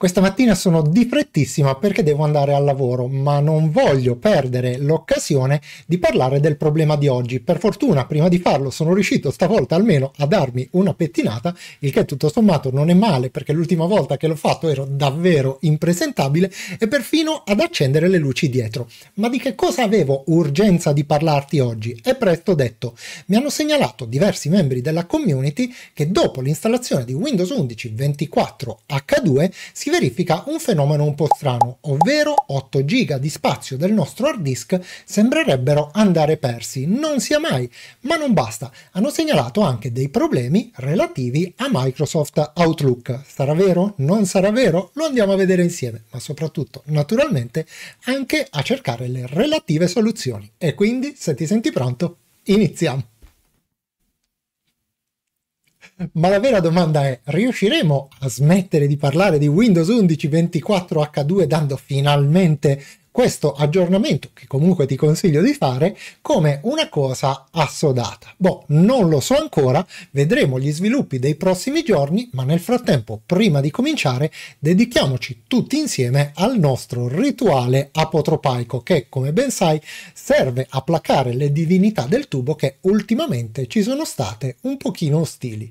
Questa mattina sono di frettissima perché devo andare al lavoro, ma non voglio perdere l'occasione di parlare del problema di oggi. Per fortuna, prima di farlo, sono riuscito stavolta almeno a darmi una pettinata, il che tutto sommato non è male perché l'ultima volta che l'ho fatto ero davvero impresentabile e perfino ad accendere le luci dietro. Ma di che cosa avevo urgenza di parlarti oggi? È presto detto. Mi hanno segnalato diversi membri della community che dopo l'installazione di Windows 11 24H2 si verifica un fenomeno un po' strano, ovvero 8 giga di spazio del nostro hard disk sembrerebbero andare persi, non sia mai, ma non basta, hanno segnalato anche dei problemi relativi a Microsoft Outlook. Sarà vero? Non sarà vero? Lo andiamo a vedere insieme, ma soprattutto, naturalmente, anche a cercare le relative soluzioni. E quindi, se ti senti pronto, iniziamo! Ma la vera domanda è, riusciremo a smettere di parlare di Windows 11 24H2 dando finalmente questo aggiornamento, che comunque ti consiglio di fare, come una cosa assodata. Boh, non lo so ancora, vedremo gli sviluppi dei prossimi giorni, ma nel frattempo, prima di cominciare, dedichiamoci tutti insieme al nostro rituale apotropaico, che, come ben sai, serve a placare le divinità del tubo che ultimamente ci sono state un pochino ostili.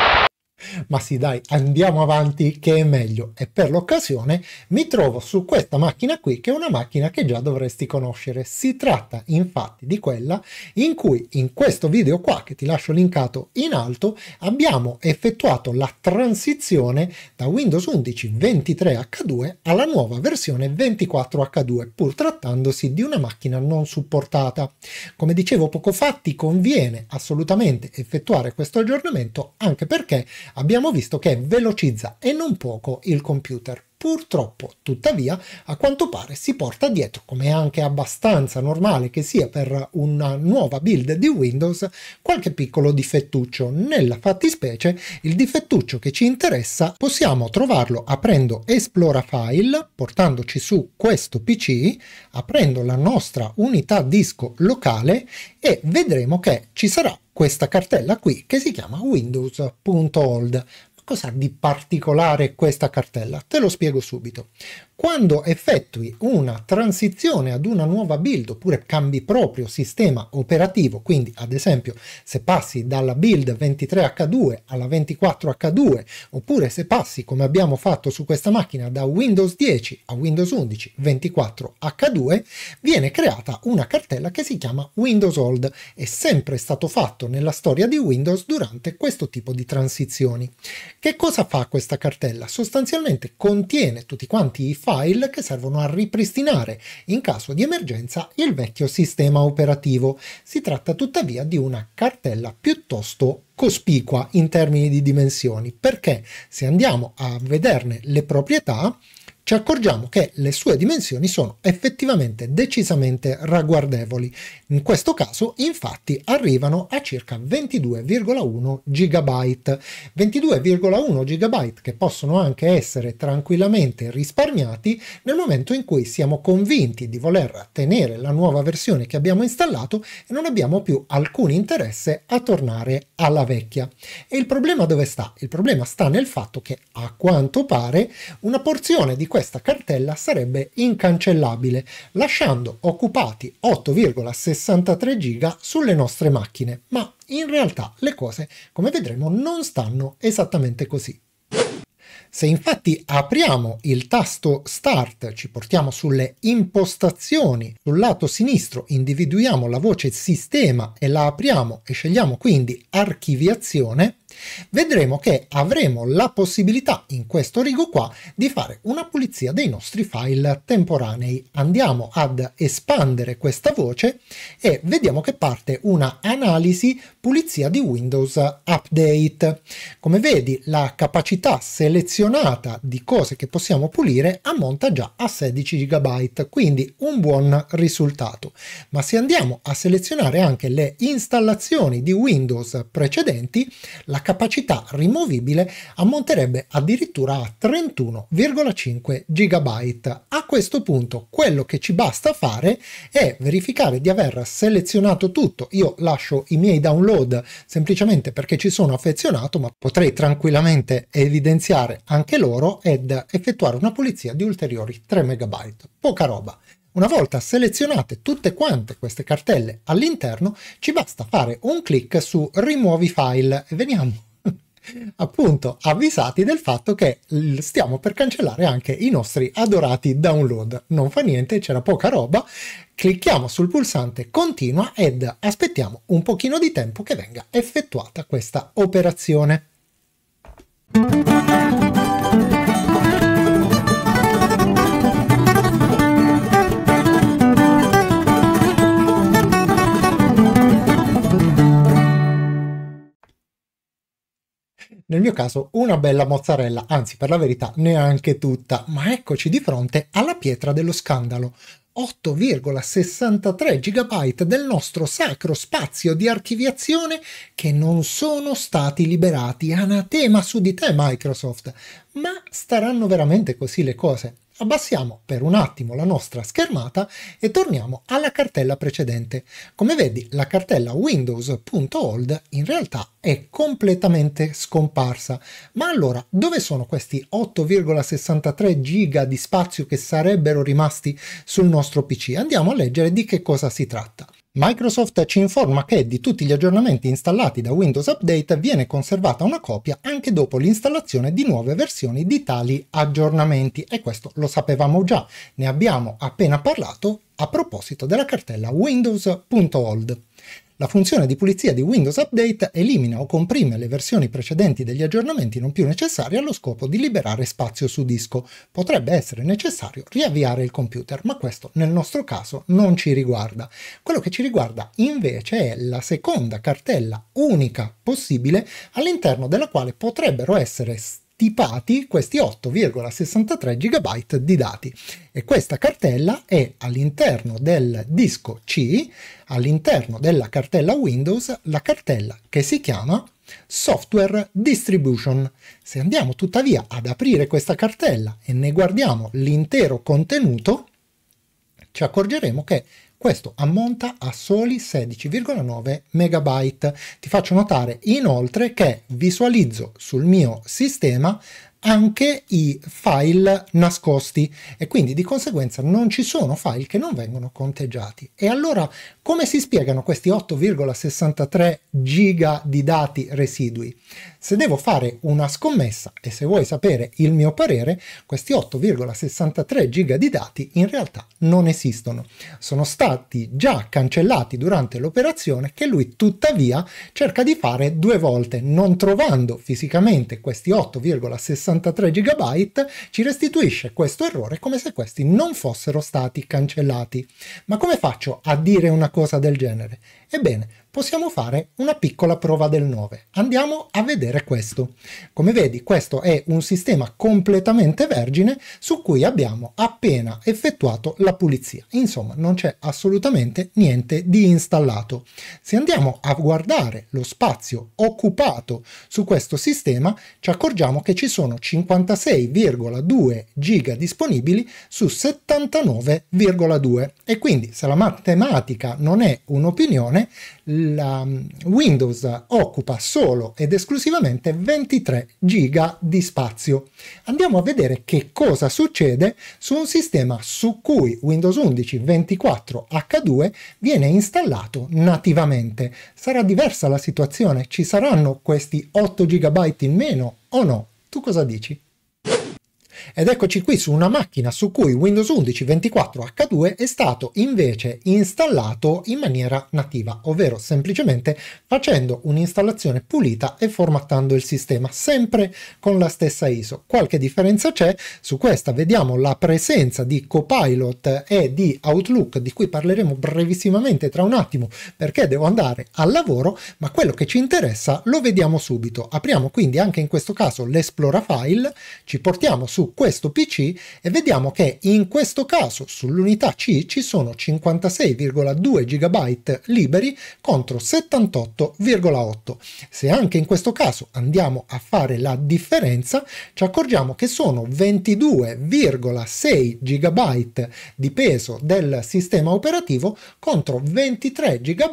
ma sì dai andiamo avanti che è meglio e per l'occasione mi trovo su questa macchina qui che è una macchina che già dovresti conoscere si tratta infatti di quella in cui in questo video qua che ti lascio linkato in alto abbiamo effettuato la transizione da Windows 11 23H2 alla nuova versione 24H2 pur trattandosi di una macchina non supportata come dicevo poco fa ti conviene assolutamente effettuare questo aggiornamento anche perché abbiamo visto che velocizza e non poco il computer. Purtroppo, tuttavia, a quanto pare si porta dietro, come è anche abbastanza normale che sia per una nuova build di Windows, qualche piccolo difettuccio. Nella fattispecie, il difettuccio che ci interessa possiamo trovarlo aprendo Esplora File, portandoci su questo PC, aprendo la nostra unità disco locale e vedremo che ci sarà questa cartella qui che si chiama windows.old Cosa di particolare questa cartella? Te lo spiego subito. Quando effettui una transizione ad una nuova build oppure cambi proprio sistema operativo, quindi ad esempio se passi dalla build 23H2 alla 24H2 oppure se passi come abbiamo fatto su questa macchina da Windows 10 a Windows 11 24H2 viene creata una cartella che si chiama Windows Old. È sempre stato fatto nella storia di Windows durante questo tipo di transizioni. Che cosa fa questa cartella? Sostanzialmente contiene tutti quanti i file che servono a ripristinare in caso di emergenza il vecchio sistema operativo. Si tratta tuttavia di una cartella piuttosto cospicua in termini di dimensioni perché se andiamo a vederne le proprietà ci accorgiamo che le sue dimensioni sono effettivamente decisamente ragguardevoli. In questo caso, infatti, arrivano a circa 22,1 GB. 22,1 GB che possono anche essere tranquillamente risparmiati nel momento in cui siamo convinti di voler tenere la nuova versione che abbiamo installato e non abbiamo più alcun interesse a tornare alla vecchia. E il problema dove sta? Il problema sta nel fatto che, a quanto pare, una porzione di questa cartella sarebbe incancellabile, lasciando occupati 8,63 giga sulle nostre macchine, ma in realtà le cose, come vedremo, non stanno esattamente così. Se infatti apriamo il tasto Start, ci portiamo sulle impostazioni, sul lato sinistro individuiamo la voce Sistema e la apriamo e scegliamo quindi Archiviazione, vedremo che avremo la possibilità in questo rigo qua di fare una pulizia dei nostri file temporanei. Andiamo ad espandere questa voce e vediamo che parte una analisi pulizia di Windows Update. Come vedi la capacità selezionata di cose che possiamo pulire ammonta già a 16 GB, quindi un buon risultato. Ma se andiamo a selezionare anche le installazioni di Windows precedenti, la capacità rimovibile ammonterebbe addirittura a 31,5 GB. A questo punto quello che ci basta fare è verificare di aver selezionato tutto. Io lascio i miei download semplicemente perché ci sono affezionato, ma potrei tranquillamente evidenziare anche loro ed effettuare una pulizia di ulteriori 3 MB. Poca roba. Una volta selezionate tutte quante queste cartelle all'interno, ci basta fare un clic su rimuovi file e veniamo appunto avvisati del fatto che stiamo per cancellare anche i nostri adorati download. Non fa niente, c'era poca roba. Clicchiamo sul pulsante continua ed aspettiamo un pochino di tempo che venga effettuata questa operazione. Nel mio caso una bella mozzarella, anzi per la verità neanche tutta, ma eccoci di fronte alla pietra dello scandalo. 8,63 GB del nostro sacro spazio di archiviazione che non sono stati liberati. Anatema su di te Microsoft. Ma staranno veramente così le cose? Abbassiamo per un attimo la nostra schermata e torniamo alla cartella precedente. Come vedi la cartella windows.old in realtà è completamente scomparsa. Ma allora dove sono questi 8,63 giga di spazio che sarebbero rimasti sul nostro PC? Andiamo a leggere di che cosa si tratta. Microsoft ci informa che di tutti gli aggiornamenti installati da Windows Update viene conservata una copia anche dopo l'installazione di nuove versioni di tali aggiornamenti e questo lo sapevamo già, ne abbiamo appena parlato a proposito della cartella windows.old. La funzione di pulizia di Windows Update elimina o comprime le versioni precedenti degli aggiornamenti non più necessari allo scopo di liberare spazio su disco. Potrebbe essere necessario riavviare il computer, ma questo nel nostro caso non ci riguarda. Quello che ci riguarda invece è la seconda cartella unica possibile all'interno della quale potrebbero essere tipati questi 8,63 GB di dati e questa cartella è all'interno del disco C, all'interno della cartella Windows, la cartella che si chiama Software Distribution. Se andiamo tuttavia ad aprire questa cartella e ne guardiamo l'intero contenuto, ci accorgeremo che questo ammonta a soli 16,9 MB. Ti faccio notare inoltre che visualizzo sul mio sistema anche i file nascosti e quindi di conseguenza non ci sono file che non vengono conteggiati. E allora come si spiegano questi 8,63 giga di dati residui? Se devo fare una scommessa e se vuoi sapere il mio parere, questi 8,63 giga di dati in realtà non esistono. Sono stati già cancellati durante l'operazione che lui tuttavia cerca di fare due volte, non trovando fisicamente questi 8,63 63 GB ci restituisce questo errore come se questi non fossero stati cancellati. Ma come faccio a dire una cosa del genere? Ebbene, possiamo fare una piccola prova del 9. Andiamo a vedere questo. Come vedi questo è un sistema completamente vergine su cui abbiamo appena effettuato la pulizia. Insomma non c'è assolutamente niente di installato. Se andiamo a guardare lo spazio occupato su questo sistema ci accorgiamo che ci sono 56,2 giga disponibili su 79,2 e quindi se la matematica non è un'opinione la mm, Windows occupa solo ed esclusivamente 23 giga di spazio. Andiamo a vedere che cosa succede su un sistema su cui Windows 11 24 H2 viene installato nativamente. Sarà diversa la situazione? Ci saranno questi 8 GB in meno o no? Tu cosa dici? Ed eccoci qui su una macchina su cui Windows 11 24H2 è stato invece installato in maniera nativa, ovvero semplicemente facendo un'installazione pulita e formattando il sistema, sempre con la stessa ISO. Qualche differenza c'è, su questa vediamo la presenza di Copilot e di Outlook, di cui parleremo brevissimamente tra un attimo perché devo andare al lavoro, ma quello che ci interessa lo vediamo subito. Apriamo quindi anche in questo caso l'Explora file, ci portiamo su questo PC e vediamo che in questo caso sull'unità C ci sono 56,2 GB liberi contro 78,8. Se anche in questo caso andiamo a fare la differenza ci accorgiamo che sono 22,6 GB di peso del sistema operativo contro 23 GB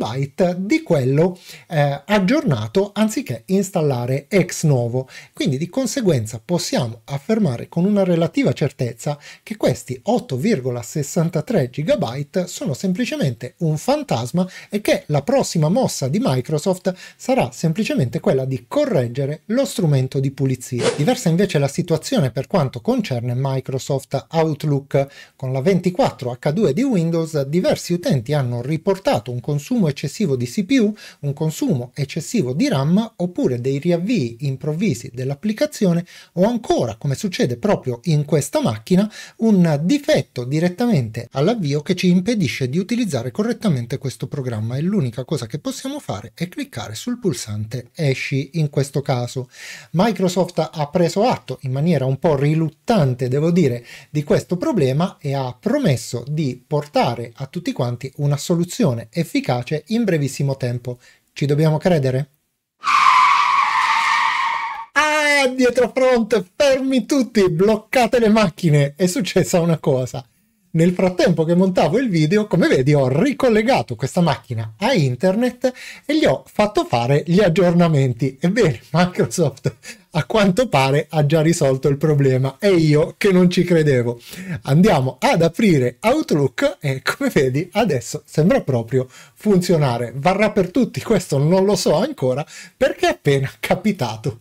di quello eh, aggiornato anziché installare ex novo. Quindi di conseguenza possiamo affermare con un una relativa certezza che questi 8,63 GB sono semplicemente un fantasma e che la prossima mossa di Microsoft sarà semplicemente quella di correggere lo strumento di pulizia. Diversa invece la situazione per quanto concerne Microsoft Outlook. Con la 24H2 di Windows diversi utenti hanno riportato un consumo eccessivo di CPU, un consumo eccessivo di RAM oppure dei riavvii improvvisi dell'applicazione o ancora, come succede proprio proprio in questa macchina un difetto direttamente all'avvio che ci impedisce di utilizzare correttamente questo programma e l'unica cosa che possiamo fare è cliccare sul pulsante esci in questo caso. Microsoft ha preso atto in maniera un po' riluttante devo dire di questo problema e ha promesso di portare a tutti quanti una soluzione efficace in brevissimo tempo. Ci dobbiamo credere? ah, dietro front, fermi tutti, bloccate le macchine. È successa una cosa. Nel frattempo che montavo il video, come vedi, ho ricollegato questa macchina a internet e gli ho fatto fare gli aggiornamenti. Ebbene, Microsoft a quanto pare ha già risolto il problema e io che non ci credevo. Andiamo ad aprire Outlook e come vedi adesso sembra proprio funzionare. Varrà per tutti, questo non lo so ancora perché è appena capitato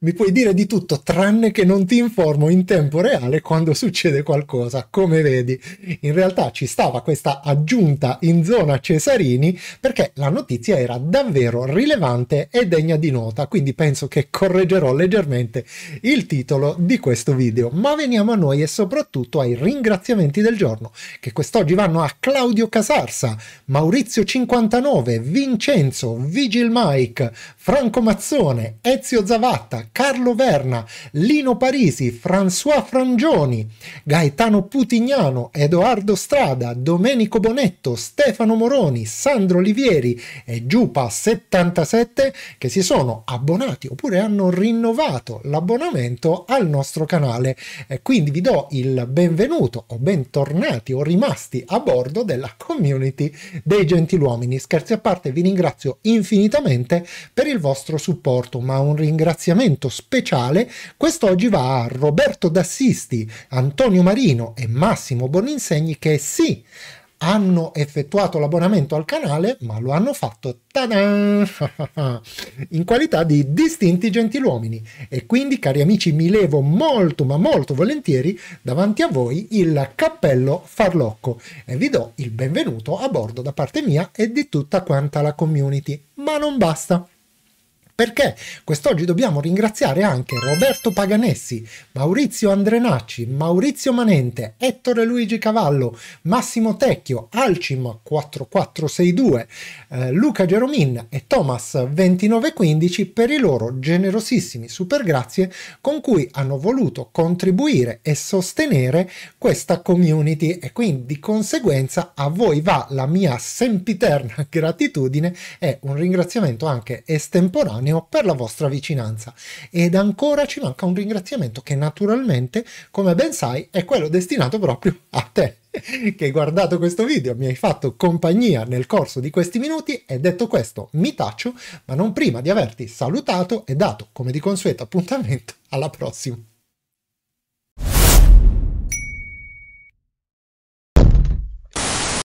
mi puoi dire di tutto tranne che non ti informo in tempo reale quando succede qualcosa, come vedi. In realtà ci stava questa aggiunta in zona Cesarini perché la notizia era davvero rilevante e degna di nota, quindi penso che correggerò leggermente il titolo di questo video. Ma veniamo a noi e soprattutto ai ringraziamenti del giorno, che quest'oggi vanno a Claudio Casarsa, Maurizio 59, Vincenzo, Vigil Mike, Franco Mazzone, Ezio Zavatta, Motta, Carlo Verna, Lino Parisi, François Frangioni, Gaetano Putignano, Edoardo Strada, Domenico Bonetto, Stefano Moroni, Sandro Olivieri e Giupa77 che si sono abbonati oppure hanno rinnovato l'abbonamento al nostro canale. E quindi vi do il benvenuto o bentornati o rimasti a bordo della community dei gentiluomini. Scherzi a parte, vi ringrazio infinitamente per il vostro supporto, ma un ringraziamento appuntamento speciale, quest'oggi va a Roberto D'Assisti, Antonio Marino e Massimo Boninsegni che sì, hanno effettuato l'abbonamento al canale, ma lo hanno fatto tada, in qualità di distinti gentiluomini. E quindi, cari amici, mi levo molto, ma molto volentieri davanti a voi il cappello farlocco e vi do il benvenuto a bordo da parte mia e di tutta quanta la community. Ma non basta perché quest'oggi dobbiamo ringraziare anche Roberto Paganessi, Maurizio Andrenacci, Maurizio Manente, Ettore Luigi Cavallo, Massimo Tecchio, Alcim 4462, eh, Luca Geromin e Thomas 2915 per i loro generosissimi super grazie con cui hanno voluto contribuire e sostenere questa community e quindi di conseguenza a voi va la mia sempiterna gratitudine e un ringraziamento anche estemporaneo Mediterraneo per la vostra vicinanza. Ed ancora ci manca un ringraziamento che naturalmente, come ben sai, è quello destinato proprio a te che hai guardato questo video, mi hai fatto compagnia nel corso di questi minuti e detto questo mi taccio, ma non prima di averti salutato e dato come di consueto appuntamento alla prossima.